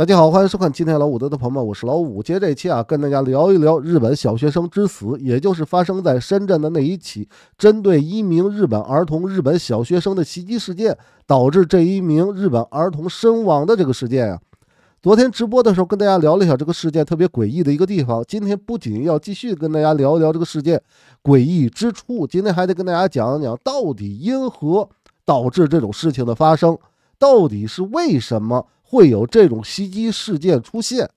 大家好，欢迎收看今天老五德的朋友们，我是老五。今天这期啊，跟大家聊一聊日本小学生之死，也就是发生在深圳的那一起针对一名日本儿童、日本小学生的袭击事件，导致这一名日本儿童身亡的这个事件啊。昨天直播的时候跟大家聊了一下这个事件特别诡异的一个地方，今天不仅要继续跟大家聊一聊这个事件诡异之处，今天还得跟大家讲一讲到底因何导致这种事情的发生，到底是为什么。会有这种袭击事件出现。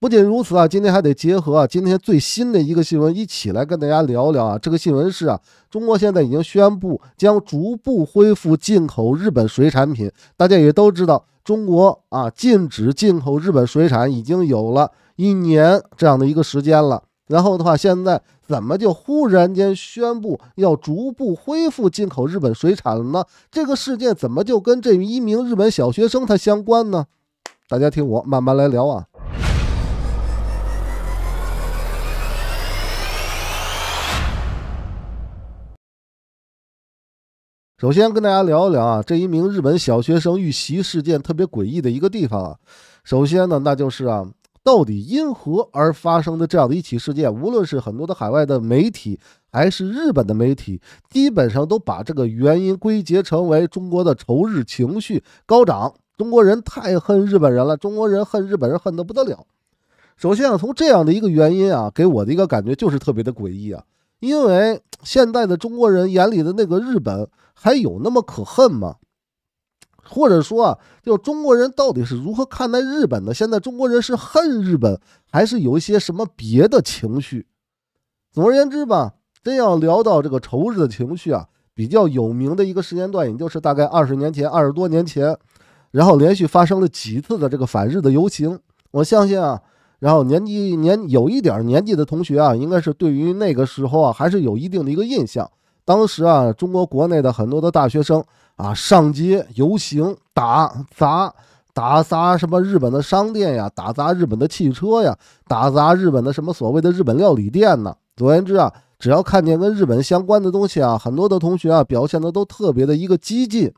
不仅如此啊，今天还得结合啊今天最新的一个新闻一起来跟大家聊聊啊。这个新闻是啊，中国现在已经宣布将逐步恢复进口日本水产品。大家也都知道，中国啊禁止进口日本水产已经有了一年这样的一个时间了。然后的话，现在。怎么就忽然间宣布要逐步恢复进口日本水产了呢？这个事件怎么就跟这一名日本小学生他相关呢？大家听我慢慢来聊啊。首先跟大家聊一聊啊，这一名日本小学生遇袭事件特别诡异的一个地方啊。首先呢，那就是啊。到底因何而发生的这样的一起事件？无论是很多的海外的媒体，还是日本的媒体，基本上都把这个原因归结成为中国的仇日情绪高涨，中国人太恨日本人了，中国人恨日本人恨得不得了。首先啊，从这样的一个原因啊，给我的一个感觉就是特别的诡异啊，因为现在的中国人眼里的那个日本还有那么可恨吗？或者说啊，就中国人到底是如何看待日本的？现在中国人是恨日本，还是有一些什么别的情绪？总而言之吧，真要聊到这个仇日的情绪啊，比较有名的一个时间段，也就是大概二十年前、二十多年前，然后连续发生了几次的这个反日的游行。我相信啊，然后年纪年有一点年纪的同学啊，应该是对于那个时候啊，还是有一定的一个印象。当时啊，中国国内的很多的大学生。啊，上街游行，打砸打砸什么日本的商店呀，打砸日本的汽车呀，打砸日本的什么所谓的日本料理店呢？总而言之啊，只要看见跟日本相关的东西啊，很多的同学啊表现的都特别的一个激进。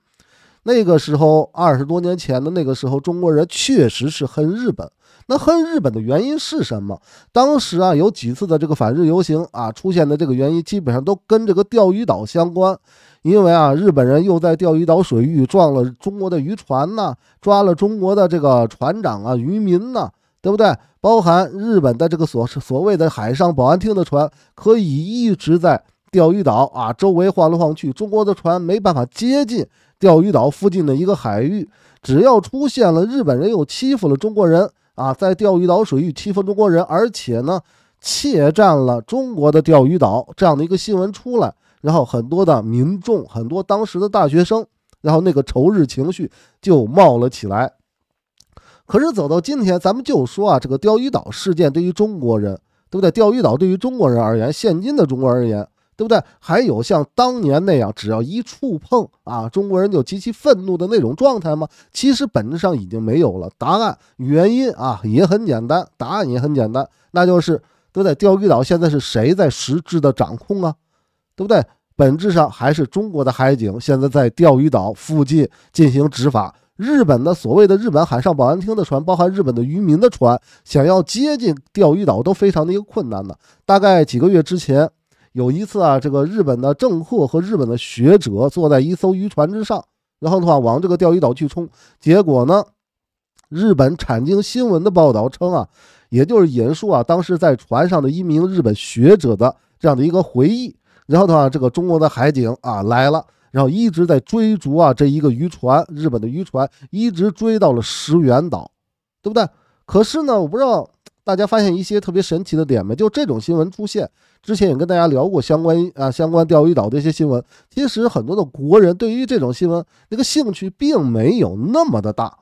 那个时候，二十多年前的那个时候，中国人确实是恨日本。那恨日本的原因是什么？当时啊，有几次的这个反日游行啊，出现的这个原因基本上都跟这个钓鱼岛相关，因为啊，日本人又在钓鱼岛水域撞了中国的渔船呐，抓了中国的这个船长啊、渔民呐，对不对？包含日本的这个所所谓的海上保安厅的船，可以一直在钓鱼岛啊周围晃来晃去，中国的船没办法接近钓鱼岛附近的一个海域，只要出现了日本人又欺负了中国人。啊，在钓鱼岛水域欺负中国人，而且呢，窃占了中国的钓鱼岛，这样的一个新闻出来，然后很多的民众，很多当时的大学生，然后那个仇日情绪就冒了起来。可是走到今天，咱们就说啊，这个钓鱼岛事件对于中国人，对不对？钓鱼岛对于中国人而言，现今的中国人而言。对不对？还有像当年那样，只要一触碰啊，中国人就极其愤怒的那种状态吗？其实本质上已经没有了。答案原因啊也很简单，答案也很简单，那就是都在钓鱼岛，现在是谁在实质的掌控啊？对不对？本质上还是中国的海警现在在钓鱼岛附近进行执法，日本的所谓的日本海上保安厅的船，包含日本的渔民的船，想要接近钓鱼岛都非常的一个困难呢。大概几个月之前。有一次啊，这个日本的政客和日本的学者坐在一艘渔船之上，然后的话往这个钓鱼岛去冲。结果呢，日本产经新闻的报道称啊，也就是引述啊当时在船上的一名日本学者的这样的一个回忆。然后的话，这个中国的海警啊来了，然后一直在追逐啊这一个渔船，日本的渔船一直追到了石原岛，对不对？可是呢，我不知道大家发现一些特别神奇的点没？就这种新闻出现。之前也跟大家聊过相关啊，相关钓鱼岛的一些新闻。其实很多的国人对于这种新闻那个兴趣并没有那么的大。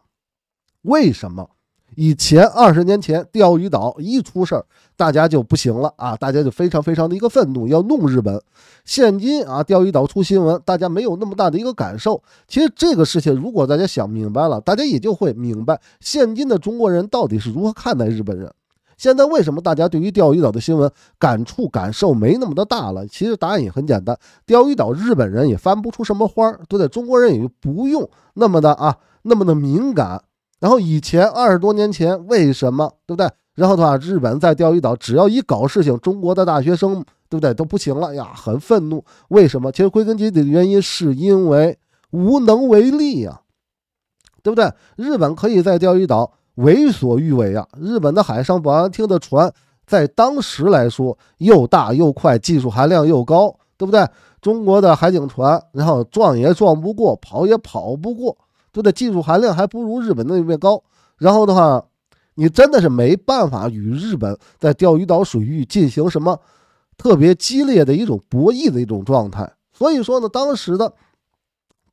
为什么？以前二十年前钓鱼岛一出事儿，大家就不行了啊，大家就非常非常的一个愤怒，要弄日本。现今啊，钓鱼岛出新闻，大家没有那么大的一个感受。其实这个事情，如果大家想明白了，大家也就会明白，现今的中国人到底是如何看待日本人。现在为什么大家对于钓鱼岛的新闻感触感受没那么的大了？其实答案也很简单，钓鱼岛日本人也翻不出什么花儿，对不对？中国人也就不用那么的啊，那么的敏感。然后以前二十多年前，为什么对不对？然后的话，日本在钓鱼岛只要一搞事情，中国的大学生对不对都不行了呀，很愤怒。为什么？其实归根结底的原因是因为无能为力呀，对不对？日本可以在钓鱼岛。为所欲为啊！日本的海上保安厅的船，在当时来说又大又快，技术含量又高，对不对？中国的海警船，然后撞也撞不过，跑也跑不过，对不对？技术含量还不如日本那边高。然后的话，你真的是没办法与日本在钓鱼岛水域进行什么特别激烈的一种博弈的一种状态。所以说呢，当时的。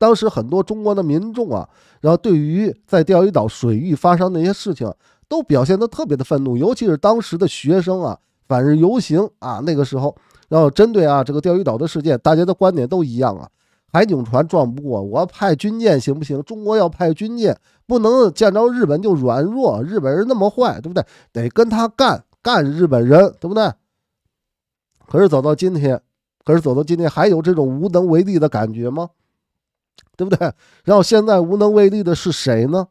当时很多中国的民众啊，然后对于在钓鱼岛水域发生那些事情，都表现得特别的愤怒，尤其是当时的学生啊，反日游行啊，那个时候，然后针对啊这个钓鱼岛的事件，大家的观点都一样啊，海警船撞不过，我要派军舰行不行？中国要派军舰，不能见着日本就软弱，日本人那么坏，对不对？得跟他干，干日本人，对不对？可是走到今天，可是走到今天，还有这种无能为力的感觉吗？对不对？然后现在无能为力的是谁呢？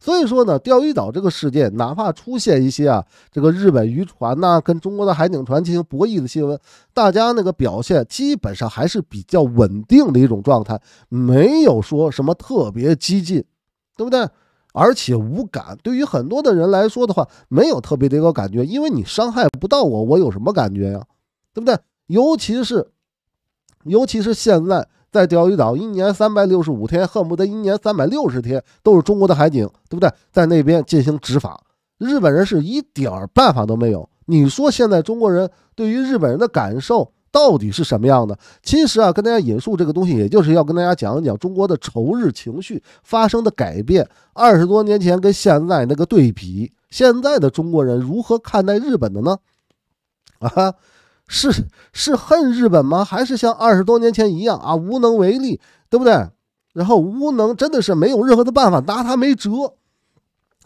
所以说呢，钓鱼岛这个事件，哪怕出现一些啊，这个日本渔船呐，跟中国的海警船进行博弈的新闻，大家那个表现基本上还是比较稳定的一种状态，没有说什么特别激进，对不对？而且无感，对于很多的人来说的话，没有特别的一个感觉，因为你伤害不到我，我有什么感觉呀？对不对？尤其是，尤其是现在。在钓鱼岛一年三百六十五天，恨不得一年三百六十天都是中国的海警，对不对？在那边进行执法，日本人是一点儿办法都没有。你说现在中国人对于日本人的感受到底是什么样的？其实啊，跟大家引述这个东西，也就是要跟大家讲一讲中国的仇日情绪发生的改变，二十多年前跟现在那个对比，现在的中国人如何看待日本的呢？啊？是是恨日本吗？还是像二十多年前一样啊，无能为力，对不对？然后无能真的是没有任何的办法，拿他没辙，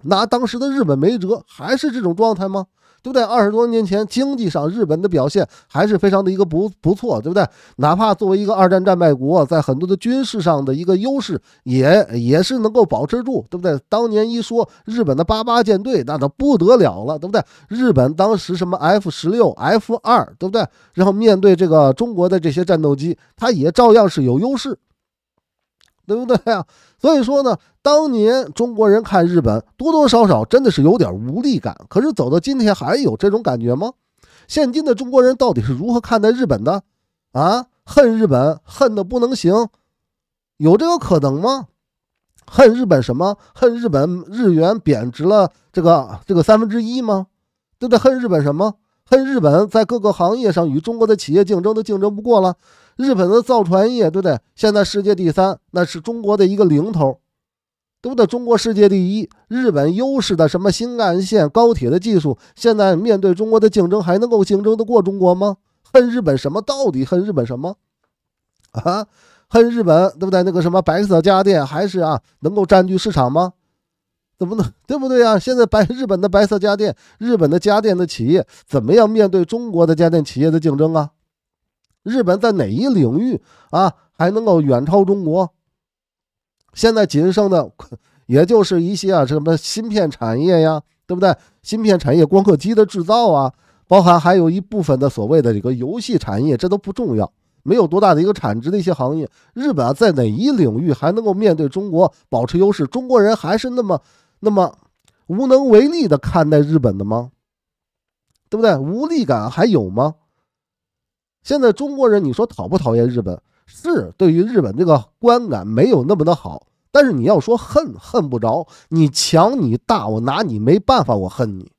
拿当时的日本没辙，还是这种状态吗？对不对？二十多年前，经济上日本的表现还是非常的一个不不错，对不对？哪怕作为一个二战战败国，在很多的军事上的一个优势，也也是能够保持住，对不对？当年一说日本的八八舰队，那都不得了了，对不对？日本当时什么 F 十六、F 二，对不对？然后面对这个中国的这些战斗机，它也照样是有优势。对不对呀？所以说呢，当年中国人看日本，多多少少真的是有点无力感。可是走到今天，还有这种感觉吗？现今的中国人到底是如何看待日本的？啊，恨日本，恨的不能行，有这个可能吗？恨日本什么？恨日本日元贬值了这个这个三分之一吗？都在恨日本什么？恨日本在各个行业上与中国的企业竞争都竞争不过了。日本的造船业，对不对？现在世界第三，那是中国的一个零头，对不对？中国世界第一，日本优势的什么新干线高铁的技术，现在面对中国的竞争，还能够竞争得过中国吗？恨日本什么？到底恨日本什么？啊，恨日本，对不对？那个什么白色家电，还是啊，能够占据市场吗？怎么能，对不对啊？现在白日本的白色家电，日本的家电的企业，怎么样面对中国的家电企业的竞争啊？日本在哪一领域啊还能够远超中国？现在仅剩的 也就是一些啊什么芯片产业呀，对不对？芯片产业、光刻机的制造啊，包含还有一部分的所谓的这个游戏产业，这都不重要，没有多大的一个产值的一些行业。日本在哪一领域还能够面对中国保持优势？中国人还是那么那么无能为力的看待日本的吗？对不对？无力感还有吗？现在中国人，你说讨不讨厌日本？是对于日本这个观感没有那么的好，但是你要说恨，恨不着。你强你大，我拿你没办法，我恨你，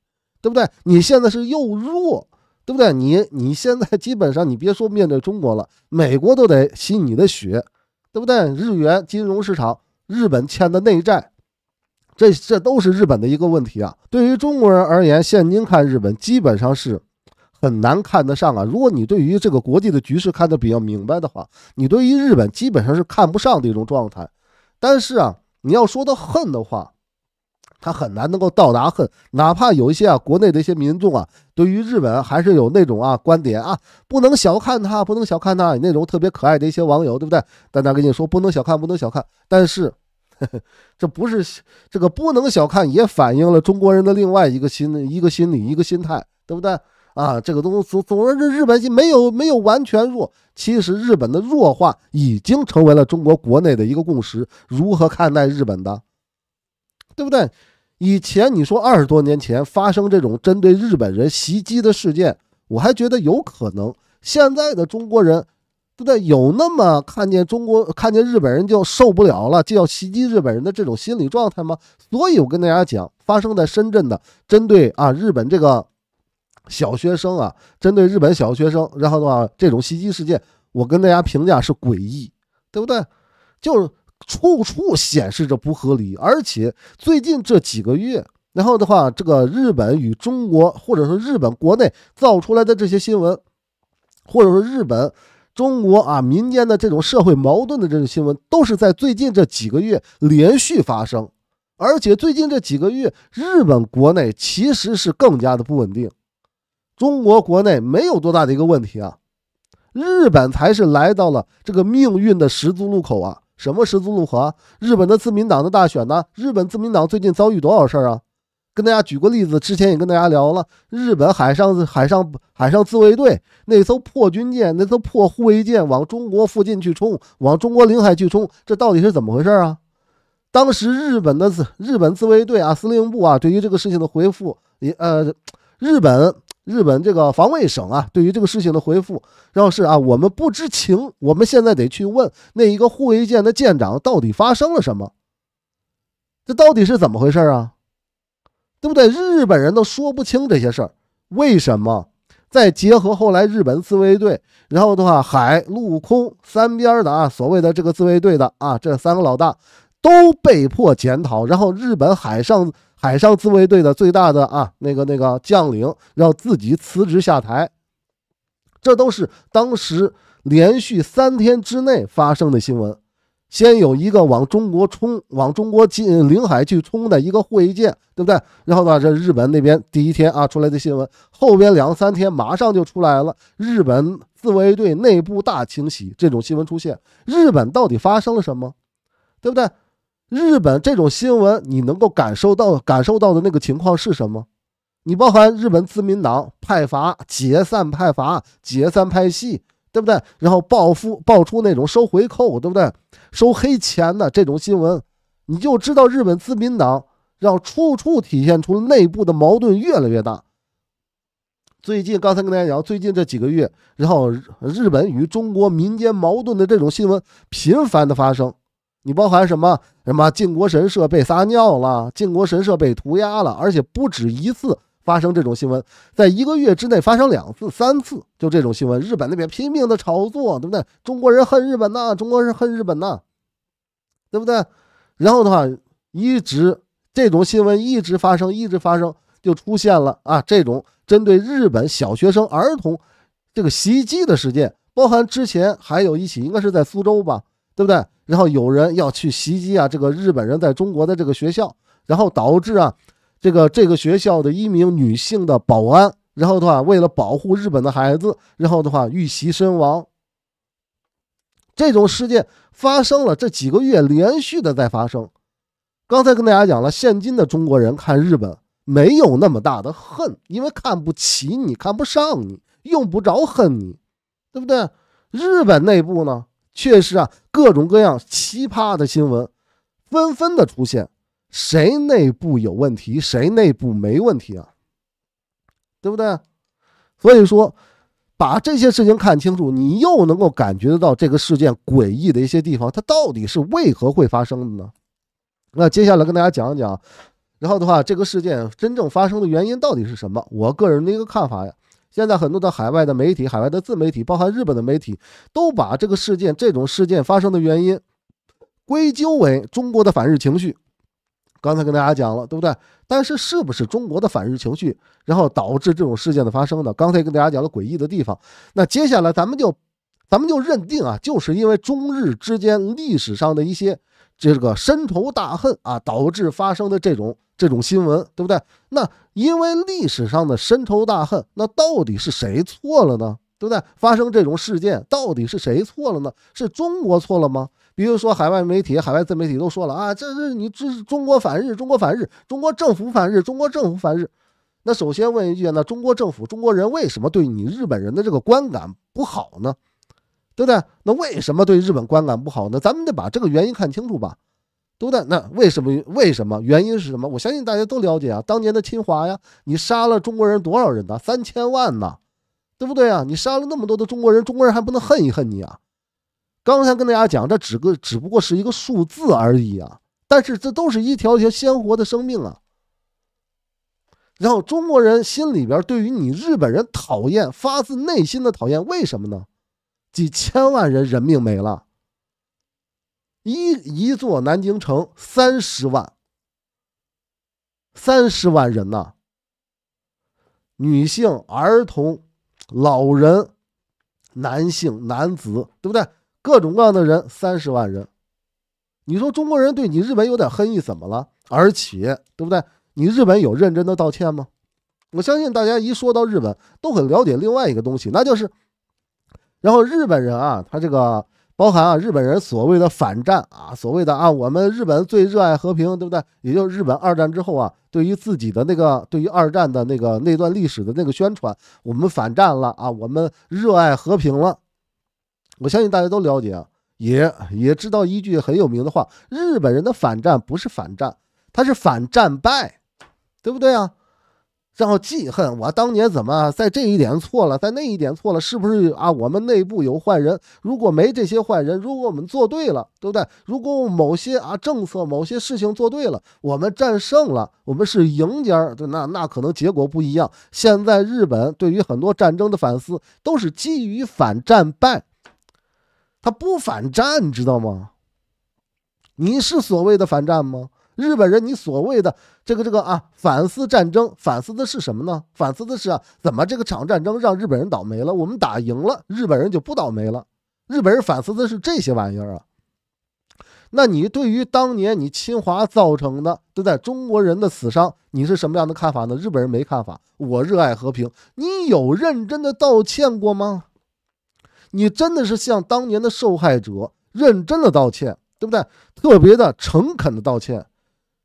对不对？你现在是又弱，对不对？你你现在基本上，你别说面对中国了，美国都得吸你的血，对不对？日元金融市场，日本欠的内债，这这都是日本的一个问题啊。对于中国人而言，现今看日本基本上是。很难看得上啊！如果你对于这个国际的局势看得比较明白的话，你对于日本基本上是看不上的一种状态。但是啊，你要说到恨的话，他很难能够到达恨。哪怕有一些啊，国内的一些民众啊，对于日本还是有那种啊观点啊，不能小看他，不能小看他那种特别可爱的一些网友，对不对？但他跟你说不能小看，不能小看。但是，这不是这个不能小看，也反映了中国人的另外一个心、一个心理、一个心态，对不对？啊，这个东西总而之，日本没有没有完全弱。其实日本的弱化已经成为了中国国内的一个共识。如何看待日本的，对不对？以前你说二十多年前发生这种针对日本人袭击的事件，我还觉得有可能。现在的中国人，对不对？有那么看见中国看见日本人就受不了了，就要袭击日本人的这种心理状态吗？所以我跟大家讲，发生在深圳的针对啊日本这个。小学生啊，针对日本小学生，然后的话，这种袭击事件，我跟大家评价是诡异，对不对？就是处处显示着不合理。而且最近这几个月，然后的话，这个日本与中国，或者说日本国内造出来的这些新闻，或者说日本、中国啊民间的这种社会矛盾的这种新闻，都是在最近这几个月连续发生。而且最近这几个月，日本国内其实是更加的不稳定。中国国内没有多大的一个问题啊，日本才是来到了这个命运的十字路口啊！什么十字路口啊？日本的自民党的大选呢？日本自民党最近遭遇多少事儿啊？跟大家举个例子，之前也跟大家聊了，日本海上海上海上自卫队那艘破军舰、那艘破护卫舰往中国附近去冲，往中国领海去冲，这到底是怎么回事啊？当时日本的自日本自卫队啊，司令部啊，对于这个事情的回复，你呃，日本。日本这个防卫省啊，对于这个事情的回复，然后是啊，我们不知情，我们现在得去问那一个护卫舰的舰长，到底发生了什么？这到底是怎么回事啊？对不对？日本人都说不清这些事儿，为什么？再结合后来日本自卫队，然后的话，海陆空三边的啊，所谓的这个自卫队的啊，这三个老大都被迫检讨，然后日本海上。海上自卫队的最大的啊，那个那个将领让自己辞职下台，这都是当时连续三天之内发生的新闻。先有一个往中国冲、往中国近领海去冲的一个护卫舰，对不对？然后呢，这日本那边第一天啊出来的新闻，后边两三天马上就出来了日本自卫队内部大清洗这种新闻出现。日本到底发生了什么？对不对？日本这种新闻，你能够感受到感受到的那个情况是什么？你包含日本自民党派阀解散、派阀解散、派系，对不对？然后报复，爆出那种收回扣，对不对？收黑钱的这种新闻，你就知道日本自民党让处处体现出内部的矛盾越来越大。最近刚才跟大家讲，最近这几个月，然后日本与中国民间矛盾的这种新闻频繁的发生。你包含什么什么靖国神社被撒尿了，靖国神社被涂鸦了，而且不止一次发生这种新闻，在一个月之内发生两次、三次，就这种新闻，日本那边拼命的炒作，对不对？中国人恨日本呐，中国人恨日本呐，对不对？然后的话，一直这种新闻一直发生，一直发生，就出现了啊这种针对日本小学生儿童这个袭击的事件，包含之前还有一起，应该是在苏州吧。对不对？然后有人要去袭击啊，这个日本人在中国的这个学校，然后导致啊，这个这个学校的一名女性的保安，然后的话为了保护日本的孩子，然后的话遇袭身亡。这种事件发生了，这几个月连续的在发生。刚才跟大家讲了，现今的中国人看日本没有那么大的恨，因为看不起你，看不上你，用不着恨你，对不对？日本内部呢，确实啊。各种各样奇葩的新闻纷纷的出现，谁内部有问题，谁内部没问题啊？对不对？所以说把这些事情看清楚，你又能够感觉得到这个事件诡异的一些地方，它到底是为何会发生的呢？那接下来跟大家讲一讲，然后的话，这个事件真正发生的原因到底是什么？我个人的一个看法呀。现在很多的海外的媒体、海外的自媒体，包含日本的媒体，都把这个事件、这种事件发生的原因归咎为中国的反日情绪。刚才跟大家讲了，对不对？但是是不是中国的反日情绪，然后导致这种事件的发生的？刚才跟大家讲了诡异的地方。那接下来咱们就，咱们就认定啊，就是因为中日之间历史上的一些。这个深仇大恨啊，导致发生的这种这种新闻，对不对？那因为历史上的深仇大恨，那到底是谁错了呢？对不对？发生这种事件，到底是谁错了呢？是中国错了吗？比如说海外媒体、海外自媒体都说了啊，这是你这是中国反日，中国反日，中国政府反日，中国政府反日。那首先问一句，那中国政府、中国人为什么对你日本人的这个观感不好呢？对不对？那为什么对日本观感不好呢？咱们得把这个原因看清楚吧，对不对？那为什么？为什么原因是什么？我相信大家都了解啊。当年的侵华呀，你杀了中国人多少人呢？三千万呢，对不对啊？你杀了那么多的中国人，中国人还不能恨一恨你啊？刚才跟大家讲，这只个只不过是一个数字而已啊，但是这都是一条条鲜活的生命啊。然后中国人心里边对于你日本人讨厌，发自内心的讨厌，为什么呢？几千万人人命没了，一一座南京城三十万，三十万人呐，女性、儿童、老人、男性、男子，对不对？各种各样的人，三十万人。你说中国人对你日本有点恨意，怎么了？而且，对不对？你日本有认真的道歉吗？我相信大家一说到日本，都很了解另外一个东西，那就是。然后日本人啊，他这个包含啊，日本人所谓的反战啊，所谓的啊，我们日本最热爱和平，对不对？也就是日本二战之后啊，对于自己的那个，对于二战的那个那段历史的那个宣传，我们反战了啊，我们热爱和平了。我相信大家都了解啊，也也知道一句很有名的话：日本人的反战不是反战，他是反战败，对不对啊？然后记恨我当年怎么在这一点错了，在那一点错了，是不是啊？我们内部有坏人，如果没这些坏人，如果我们做对了，对不对？如果我们某些啊政策、某些事情做对了，我们战胜了，我们是赢家，对那那可能结果不一样。现在日本对于很多战争的反思都是基于反战败，他不反战，你知道吗？你是所谓的反战吗？日本人，你所谓的。这个这个啊，反思战争，反思的是什么呢？反思的是啊，怎么这个场战争让日本人倒霉了，我们打赢了，日本人就不倒霉了。日本人反思的是这些玩意儿啊。那你对于当年你侵华造成的对待中国人的死伤，你是什么样的看法呢？日本人没看法，我热爱和平。你有认真的道歉过吗？你真的是向当年的受害者认真的道歉，对不对？特别的诚恳的道歉，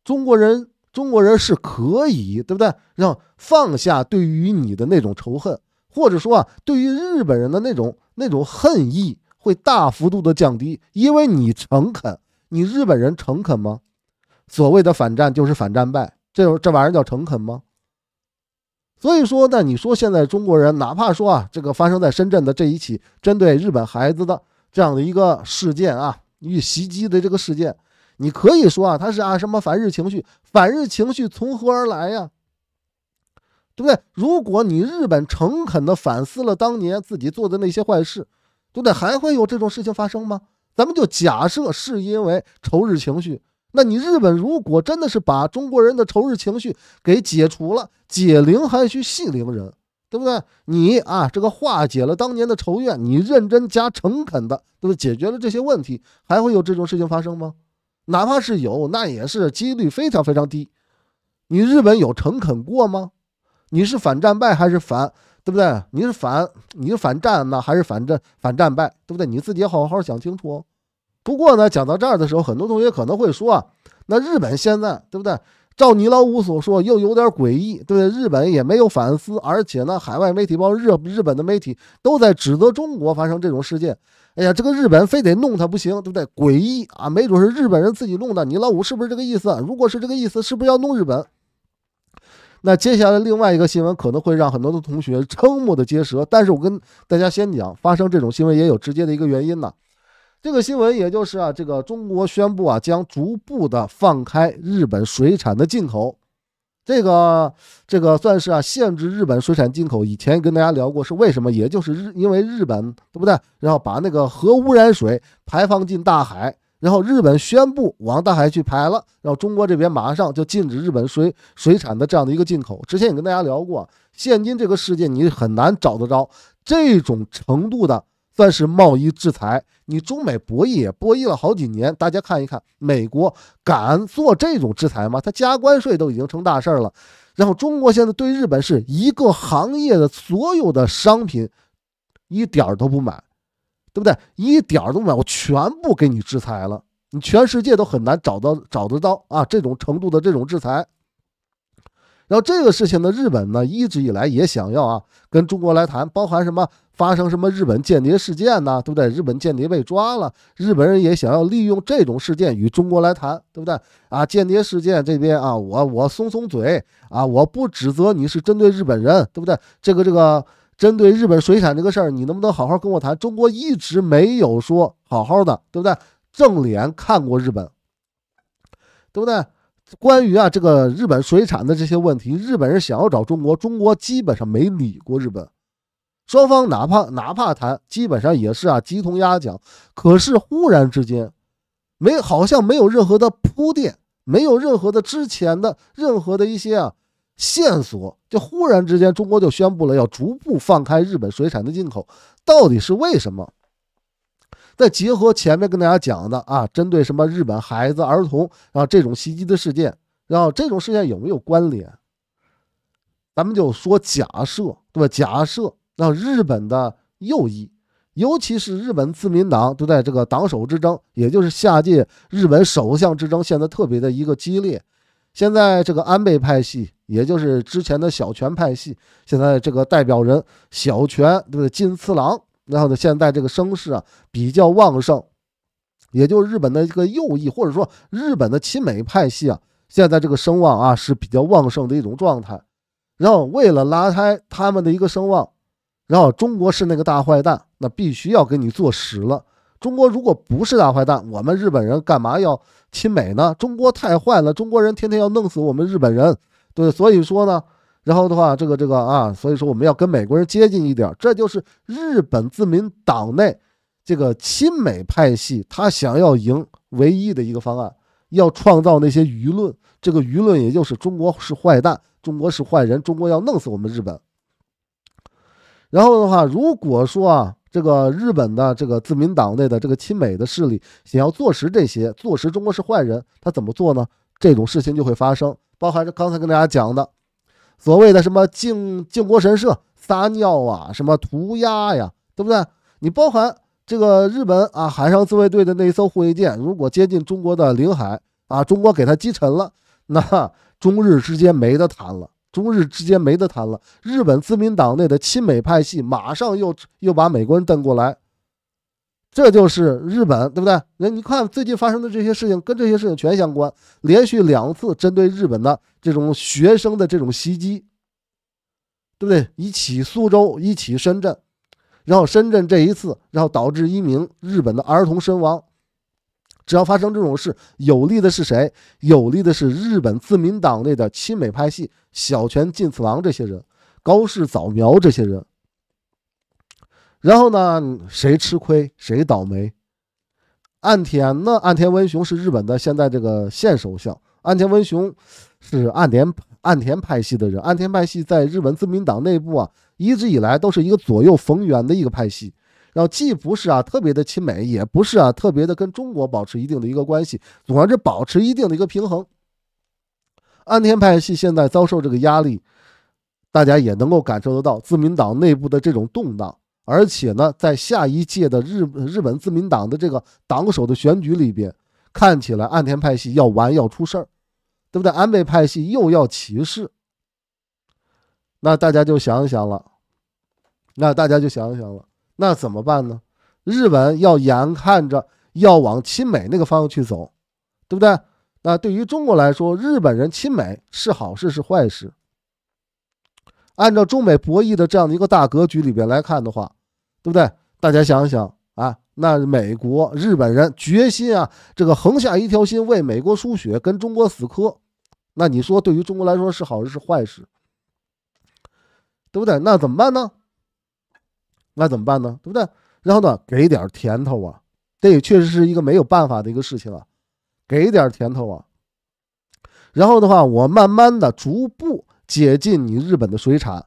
中国人。中国人是可以，对不对？让放下对于你的那种仇恨，或者说啊，对于日本人的那种那种恨意，会大幅度的降低，因为你诚恳。你日本人诚恳吗？所谓的反战就是反战败，这这玩意儿叫诚恳吗？所以说，那你说现在中国人，哪怕说啊，这个发生在深圳的这一起针对日本孩子的这样的一个事件啊，与袭击的这个事件。你可以说啊，他是啊什么反日情绪？反日情绪从何而来呀？对不对？如果你日本诚恳的反思了当年自己做的那些坏事，对不对？还会有这种事情发生吗？咱们就假设是因为仇日情绪，那你日本如果真的是把中国人的仇日情绪给解除了，解铃还需系铃人，对不对？你啊这个化解了当年的仇怨，你认真加诚恳的，对不对？解决了这些问题，还会有这种事情发生吗？哪怕是有，那也是几率非常非常低。你日本有诚恳过吗？你是反战败还是反，对不对？你是反你是反战呢，还是反战反战败，对不对？你自己好好想清楚哦。不过呢，讲到这儿的时候，很多同学可能会说，啊，那日本现在对不对？照你老五所说，又有点诡异，对不对？日本也没有反思，而且呢，海外媒体包日日本的媒体都在指责中国发生这种事件。哎呀，这个日本非得弄他不行，对不对？诡异啊，没准是日本人自己弄的。你老五是不是这个意思？如果是这个意思，是不是要弄日本？那接下来另外一个新闻可能会让很多的同学瞠目的结舌，但是我跟大家先讲，发生这种新闻也有直接的一个原因呢。这个新闻也就是啊，这个中国宣布啊，将逐步的放开日本水产的进口。这个这个算是啊，限制日本水产进口。以前跟大家聊过是为什么，也就是日因为日本对不对？然后把那个核污染水排放进大海，然后日本宣布往大海去排了，然后中国这边马上就禁止日本水水产的这样的一个进口。之前也跟大家聊过，现今这个世界你很难找得着这种程度的。算是贸易制裁，你中美博弈博弈了好几年，大家看一看，美国敢做这种制裁吗？他加关税都已经成大事了，然后中国现在对日本是一个行业的所有的商品，一点都不买，对不对？一点都不买，我全部给你制裁了，你全世界都很难找到找得到啊这种程度的这种制裁。然后这个事情呢，日本呢一直以来也想要啊跟中国来谈，包含什么发生什么日本间谍事件呢？对不对？日本间谍被抓了，日本人也想要利用这种事件与中国来谈，对不对？啊，间谍事件这边啊，我我松松嘴啊，我不指责你是针对日本人，对不对？这个这个针对日本水产这个事儿，你能不能好好跟我谈？中国一直没有说好好的，对不对？正脸看过日本，对不对？关于啊这个日本水产的这些问题，日本人想要找中国，中国基本上没理过日本。双方哪怕哪怕谈，基本上也是啊鸡同鸭讲。可是忽然之间，没好像没有任何的铺垫，没有任何的之前的任何的一些啊线索，就忽然之间，中国就宣布了要逐步放开日本水产的进口，到底是为什么？再结合前面跟大家讲的啊，针对什么日本孩子、儿童啊这种袭击的事件，然后这种事件有没有关联？咱们就说假设，对吧？假设那日本的右翼，尤其是日本自民党，都在这个党首之争，也就是下届日本首相之争，现在特别的一个激烈。现在这个安倍派系，也就是之前的小泉派系，现在这个代表人小泉，对不对？金次郎。然后呢，现在这个声势啊比较旺盛，也就是日本的一个右翼或者说日本的亲美派系啊，现在这个声望啊是比较旺盛的一种状态。然后为了拉开他们的一个声望，然后中国是那个大坏蛋，那必须要给你坐实了。中国如果不是大坏蛋，我们日本人干嘛要亲美呢？中国太坏了，中国人天天要弄死我们日本人。对，所以说呢。然后的话，这个这个啊，所以说我们要跟美国人接近一点，这就是日本自民党内这个亲美派系，他想要赢唯一的一个方案，要创造那些舆论，这个舆论也就是中国是坏蛋，中国是坏人，中国要弄死我们日本。然后的话，如果说啊，这个日本的这个自民党内的这个亲美的势力想要坐实这些，坐实中国是坏人，他怎么做呢？这种事情就会发生，包含着刚才跟大家讲的。所谓的什么靖靖国神社撒尿啊，什么涂鸦呀，对不对？你包含这个日本啊海上自卫队的那一艘护卫舰，如果接近中国的领海啊，中国给它击沉了，那中日之间没得谈了。中日之间没得谈了，日本自民党内的亲美派系马上又又把美国人瞪过来。这就是日本，对不对？那你看最近发生的这些事情，跟这些事情全相关。连续两次针对日本的这种学生的这种袭击，对不对？一起苏州，一起深圳，然后深圳这一次，然后导致一名日本的儿童身亡。只要发生这种事，有利的是谁？有利的是日本自民党内的亲美派系小泉进次郎这些人，高市早苗这些人。然后呢？谁吃亏谁倒霉？岸田呢？岸田文雄是日本的现在这个现首相。岸田文雄是岸田岸田派系的人。岸田派系在日本自民党内部啊，一直以来都是一个左右逢源的一个派系。然后既不是啊特别的亲美，也不是啊特别的跟中国保持一定的一个关系，总是保持一定的一个平衡。安田派系现在遭受这个压力，大家也能够感受得到自民党内部的这种动荡。而且呢，在下一届的日日本自民党的这个党首的选举里边，看起来岸田派系要完要出事儿，对不对？安倍派系又要歧视。那大家就想想了，那大家就想想了，那怎么办呢？日本要眼看着要往亲美那个方向去走，对不对？那对于中国来说，日本人亲美是好事是坏事？按照中美博弈的这样的一个大格局里边来看的话，对不对？大家想一想啊，那美国日本人决心啊，这个横下一条心为美国输血，跟中国死磕，那你说对于中国来说是好事是坏事，对不对？那怎么办呢？那怎么办呢？对不对？然后呢，给点甜头啊，这也确实是一个没有办法的一个事情啊，给点甜头啊。然后的话，我慢慢的逐步。解禁你日本的水产，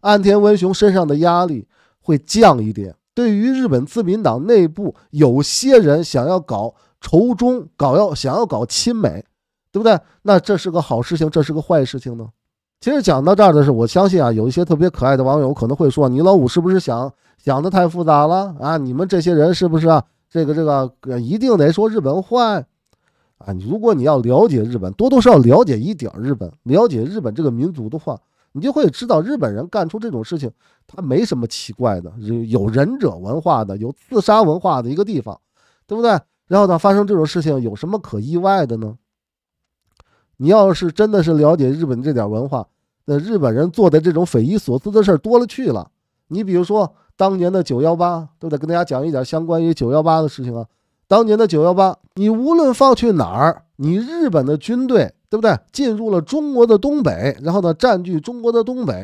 岸田文雄身上的压力会降一点。对于日本自民党内部有些人想要搞仇中，搞要想要搞亲美，对不对？那这是个好事情，这是个坏事情呢？其实讲到这儿的是，我相信啊，有一些特别可爱的网友可能会说，你老五是不是想想的太复杂了啊？你们这些人是不是啊？这个这个一定得说日本坏？啊，如果你要了解日本，多多少少了解一点日本，了解日本这个民族的话，你就会知道日本人干出这种事情，他没什么奇怪的。有忍者文化的、有自杀文化的一个地方，对不对？然后呢，发生这种事情有什么可意外的呢？你要是真的是了解日本这点文化，那日本人做的这种匪夷所思的事多了去了。你比如说，当年的九幺八，都得跟大家讲一点相关于九幺八的事情啊。当年的九幺八，你无论放去哪儿，你日本的军队，对不对？进入了中国的东北，然后呢，占据中国的东北，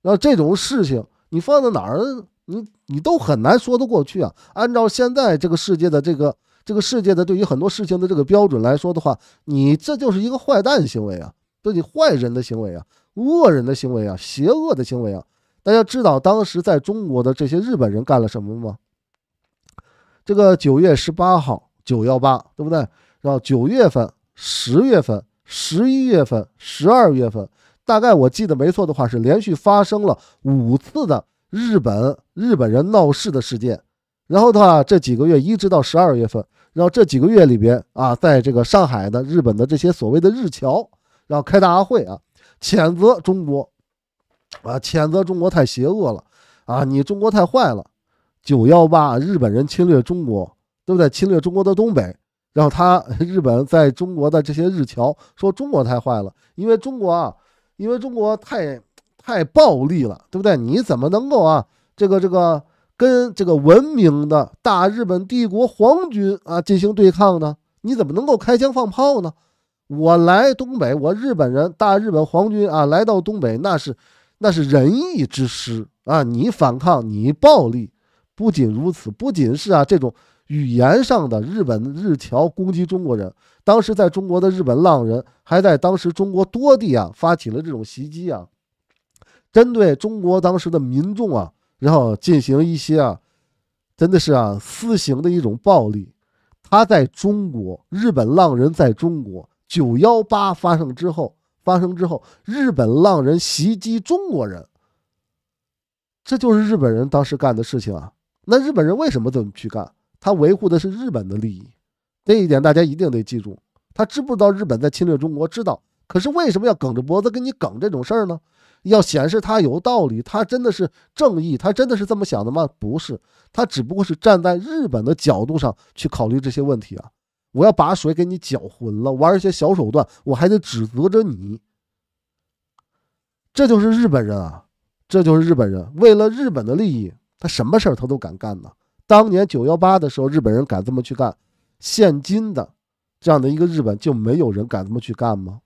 然后这种事情，你放在哪儿，你你都很难说得过去啊。按照现在这个世界的这个这个世界的对于很多事情的这个标准来说的话，你这就是一个坏蛋行为啊，对你坏人的行为啊，恶人的行为啊，邪恶的行为啊。大家知道当时在中国的这些日本人干了什么吗？这个九月十八号，九幺八，对不对？然后九月份、十月份、十一月份、十二月份，大概我记得没错的话，是连续发生了五次的日本日本人闹事的事件。然后的话，这几个月一直到十二月份，然后这几个月里边啊，在这个上海的日本的这些所谓的日侨，然后开大会啊，谴责中国，啊，谴责中国太邪恶了，啊，你中国太坏了。九幺八，日本人侵略中国，对不对？侵略中国的东北，然后他 日本在中国的这些日侨说中国太坏了，因为中国啊，因为中国太太暴力了，对不对？你怎么能够啊，这个这个跟这个文明的大日本帝国皇军啊进行对抗呢？你怎么能够开枪放炮呢？我来东北，我日本人大日本皇军啊来到东北，那是那是仁义之师啊！你反抗，你暴力。不仅如此，不仅是啊这种语言上的日本日侨攻击中国人，当时在中国的日本浪人还在当时中国多地啊发起了这种袭击啊，针对中国当时的民众啊，然后进行一些啊，真的是啊私刑的一种暴力。他在中国，日本浪人在中国，九幺八发生之后发生之后，日本浪人袭击中国人，这就是日本人当时干的事情啊。那日本人为什么这么去干？他维护的是日本的利益，这一点大家一定得记住。他知不知道日本在侵略中国？知道。可是为什么要梗着脖子跟你梗这种事儿呢？要显示他有道理，他真的是正义？他真的是这么想的吗？不是，他只不过是站在日本的角度上去考虑这些问题啊。我要把水给你搅浑了，玩一些小手段，我还得指责着你。这就是日本人啊！这就是日本人为了日本的利益。什么事儿他都敢干呢？当年九幺八的时候，日本人敢这么去干，现今的这样的一个日本就没有人敢这么去干吗？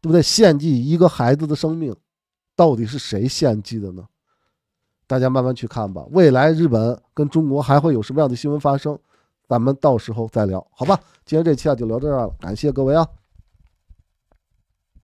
对不对？献祭一个孩子的生命，到底是谁献祭的呢？大家慢慢去看吧。未来日本跟中国还会有什么样的新闻发生？咱们到时候再聊，好吧？今天这期啊就聊这样了，感谢各位啊。